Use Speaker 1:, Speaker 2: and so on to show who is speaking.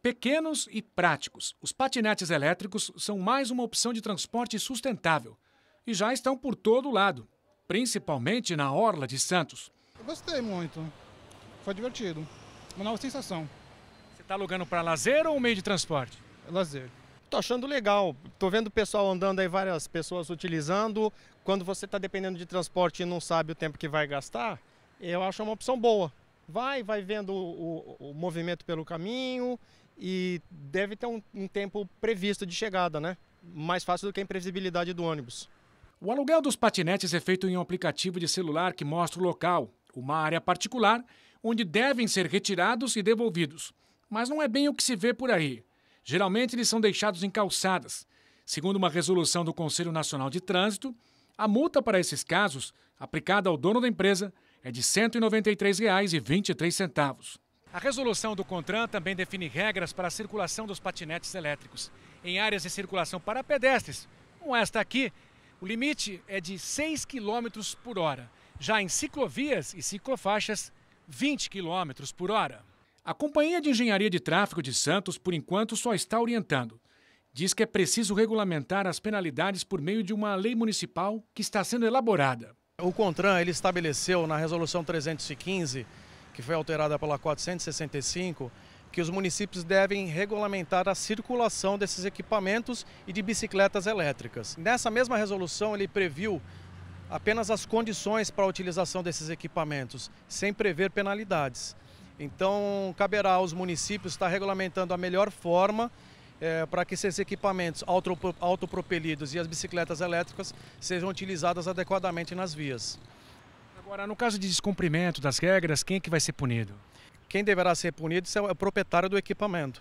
Speaker 1: Pequenos e práticos, os patinetes elétricos são mais uma opção de transporte sustentável e já estão por todo lado, principalmente na Orla de Santos.
Speaker 2: Eu gostei muito, foi divertido, uma nova sensação.
Speaker 1: Você está alugando para lazer ou meio de transporte? Lazer.
Speaker 2: Estou achando legal, estou vendo o pessoal andando aí, várias pessoas utilizando. Quando você está dependendo de transporte e não sabe o tempo que vai gastar, eu acho uma opção boa vai, vai vendo o, o, o, movimento pelo caminho e deve ter um, um tempo previsto de chegada, né? Mais fácil do que a
Speaker 1: imprevisibilidade do ônibus. O aluguel dos patinetes é feito em um aplicativo de celular que mostra o local, uma área particular, onde devem ser retirados e devolvidos. Mas não é bem o que se vê por aí. Geralmente eles são deixados em calçadas. Segundo uma resolução do Conselho Nacional de Trânsito, a multa para esses casos, aplicada ao dono da empresa, é de R$ 193,23. A resolução do CONTRAN também define regras para a circulação dos patinetes elétricos. Em áreas de circulação para pedestres, como esta aqui, o limite é de 6 km por hora. Já em ciclovias e ciclofaixas, 20 km por hora. A Companhia de Engenharia de Tráfego de Santos, por enquanto, só está orientando. Diz que é preciso regulamentar as penalidades
Speaker 3: por meio de uma lei municipal que está sendo elaborada. O CONTRAN ele estabeleceu na Resolução 315 que foi alterada pela 465, que os municípios devem regulamentar a circulação desses equipamentos e de bicicletas elétricas. Nessa mesma resolução, ele previu apenas as condições para a utilização desses equipamentos, sem prever penalidades. Então, caberá aos municípios estar regulamentando a melhor forma é, para que esses equipamentos autopropelidos e as bicicletas elétricas sejam utilizadas adequadamente nas vias. Agora, no caso de descumprimento das regras, quem é que vai ser punido? Quem deverá ser punido é o proprietário do equipamento.